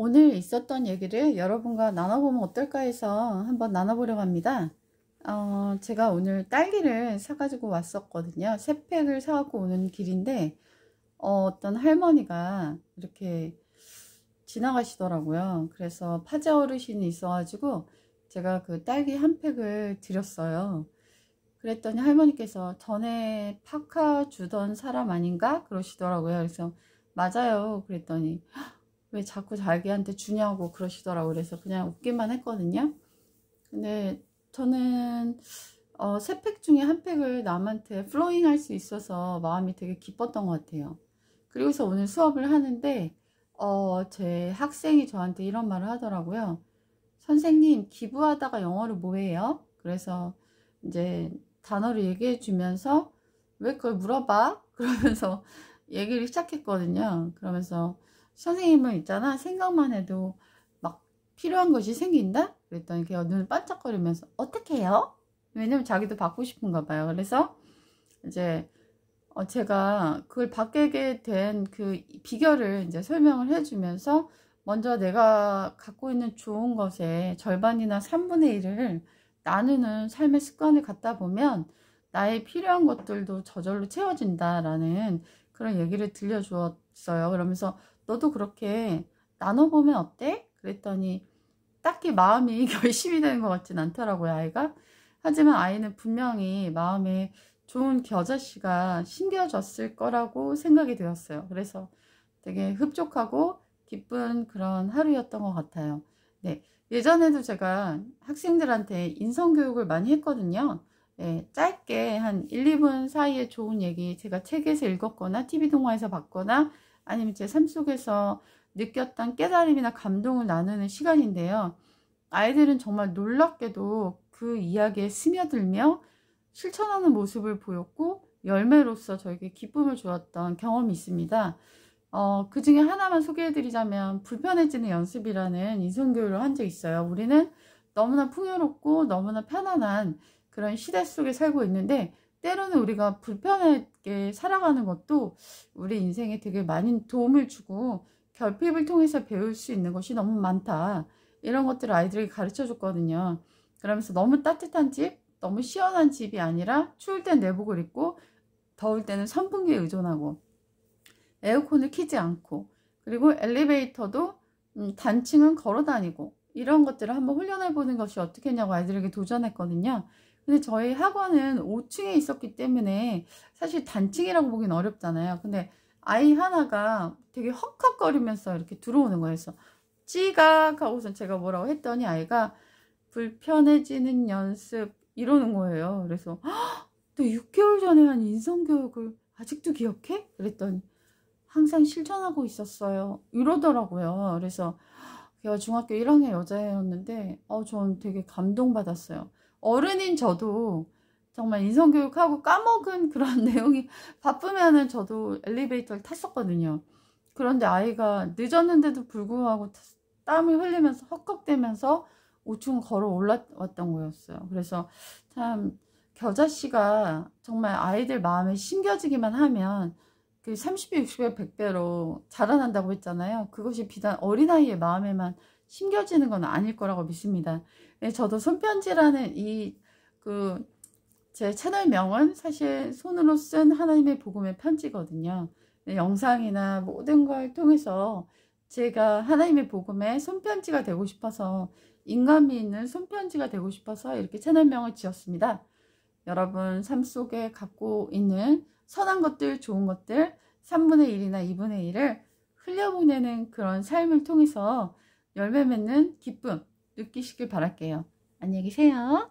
오늘 있었던 얘기를 여러분과 나눠보면 어떨까 해서 한번 나눠보려고 합니다. 어, 제가 오늘 딸기를 사가지고 왔었거든요. 세 팩을 사갖고 오는 길인데 어, 떤 할머니가 이렇게 지나가시더라고요. 그래서 파자 어르신이 있어가지고 제가 그 딸기 한 팩을 드렸어요. 그랬더니 할머니께서 전에 파카 주던 사람 아닌가? 그러시더라고요. 그래서 맞아요. 그랬더니 왜 자꾸 자기한테 주냐고 그러시더라고요. 그래서 그냥 웃기만 했거든요. 근데 저는 어, 세 팩 중에 한 팩을 남한테 플로잉 할 수 있어서 마음이 되게 기뻤던 것 같아요. 그리고서 오늘 수업을 하는데 어, 제 학생이 저한테 이런 말을 하더라고요. 선생님 기부하다가 영어를뭐해요 그래서 이제 단어를 얘기해 주면서 왜 그걸 물어봐? 그러면서 얘기를 시작했거든요. 그러면서 선생님은 있잖아 생각만 해도 막 필요한 것이 생긴다? 그랬더니 걔가 눈을 반짝거리면서 어떻게 해요? 왜냐면 자기도 받고 싶은가 봐요. 그래서 이제 어 제가 그걸 받게 된 그 비결을 이제 설명을 해주면서 먼저 내가 갖고 있는 좋은 것의 절반이나 3분의 1을 나누는 삶의 습관을 갖다 보면 나의 필요한 것들도 저절로 채워진다라는 그런 얘기를 들려주었어요. 그러면서 너도 그렇게 나눠보면 어때? 그랬더니 딱히 마음이 결심이 되는 것 같진 않더라고요 아이가 하지만 아이는 분명히 마음에 좋은 겨자씨가 심겨졌을 거라고 생각이 되었어요 그래서 되게 흡족하고 기쁜 그런 하루였던 것 같아요 네, 예전에도 제가 학생들한테 인성교육을 많이 했거든요 네, 짧게 한 1, 2분 사이에 좋은 얘기 제가 책에서 읽었거나 TV동화에서 봤거나 아니면 제 삶 속에서 느꼈던 깨달음이나 감동을 나누는 시간인데요. 아이들은 정말 놀랍게도 그 이야기에 스며들며 실천하는 모습을 보였고 열매로서 저에게 기쁨을 주었던 경험이 있습니다. 어, 그 중에 하나만 소개해드리자면 불편해지는 연습이라는 인성교육을 한적이 있어요. 우리는 너무나 풍요롭고 너무나 편안한 그런 시대 속에 살고 있는데 때로는 우리가 불편하게 살아가는 것도 우리 인생에 되게 많은 도움을 주고 결핍을 통해서 배울 수 있는 것이 너무 많다. 이런 것들을 아이들에게 가르쳐 줬거든요. 그러면서 너무 따뜻한 집, 너무 시원한 집이 아니라 추울 땐 내복을 입고 더울 때는 선풍기에 의존하고 에어컨을 키지 않고 그리고 엘리베이터도 음, 단층은 걸어 다니고 이런 것들을 한번 훈련해 보는 것이 어떻겠냐고 아이들에게 도전했거든요. 근데 저희 학원은 5층에 있었기 때문에 사실 단층이라고 보긴 어렵잖아요. 근데 아이 하나가 되게 헉헉거리면서 이렇게 들어오는 거예요. 그래서 찌각 하고서 제가 뭐라고 했더니 아이가 불편해지는 연습 이러는 거예요. 그래서 또 6개월 전에 한 인성교육을 아직도 기억해? 그랬더니 항상 실천하고 있었어요. 이러더라고요. 그래서 제가 중학교 1학년 여자애였는데 어, 전 되게 감동받았어요. 어른인 저도 정말 인성교육하고 까먹은 그런 내용이 바쁘면은 저도 엘리베이터를 탔었거든요. 그런데 아이가 늦었는데도 불구하고 땀을 흘리면서 헉헉대면서 5층 걸어 올라왔던 거였어요. 그래서 참 겨자씨가 정말 아이들 마음에 심겨지기만 하면 그 30배, 60배, 100배로 자라난다고 했잖아요. 그것이 비단 어린아이의 마음에만 심겨지는 건 아닐 거라고 믿습니다. 네, 저도 손편지라는 이 그 제 채널명은 사실 손으로 쓴 하나님의 복음의 편지거든요. 네, 영상이나 모든 걸 통해서 제가 하나님의 복음의 손편지가 되고 싶어서 인간미 있는 손편지가 되고 싶어서 이렇게 채널명을 지었습니다. 여러분 삶 속에 갖고 있는 선한 것들, 좋은 것들 3분의 1이나 2분의 1을 흘려보내는 그런 삶을 통해서 열매 맺는 기쁨 느끼시길 바랄게요. 안녕히 계세요.